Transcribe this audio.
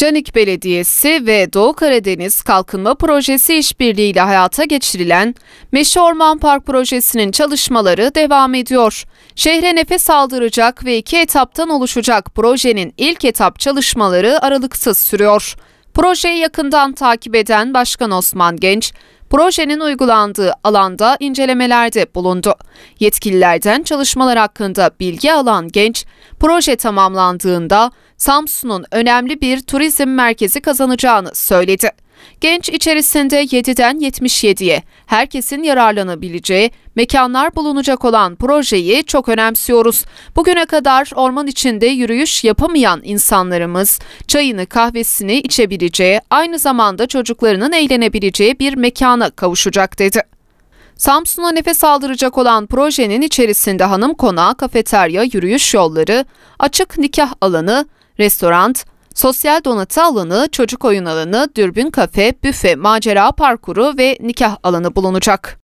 Canik Belediyesi ve Doğu Karadeniz Kalkınma Projesi işbirliğiyle hayata geçirilen Meşe Orman Park Projesi'nin çalışmaları devam ediyor. Şehre nefes aldıracak ve iki etaptan oluşacak projenin ilk etap çalışmaları aralıksız sürüyor. Projeyi yakından takip eden Başkan Osman Genç, projenin uygulandığı alanda incelemelerde bulundu. Yetkililerden çalışmalar hakkında bilgi alan Genç, proje tamamlandığında Samsun'un önemli bir turizm merkezi kazanacağını söyledi. Genç içerisinde 7'den 77'ye herkesin yararlanabileceği mekanlar bulunacak olan projeyi çok önemsiyoruz. Bugüne kadar orman içinde yürüyüş yapamayan insanlarımız çayını kahvesini içebileceği aynı zamanda çocuklarının eğlenebileceği bir mekana kavuşacak dedi. Samsun'a nefes aldıracak olan projenin içerisinde hanım konağı, kafeterya, yürüyüş yolları, açık nikah alanı, restoran, sosyal donatı alanı, çocuk oyun alanı, dürbün kafe, büfe, macera parkuru ve nikah alanı bulunacak.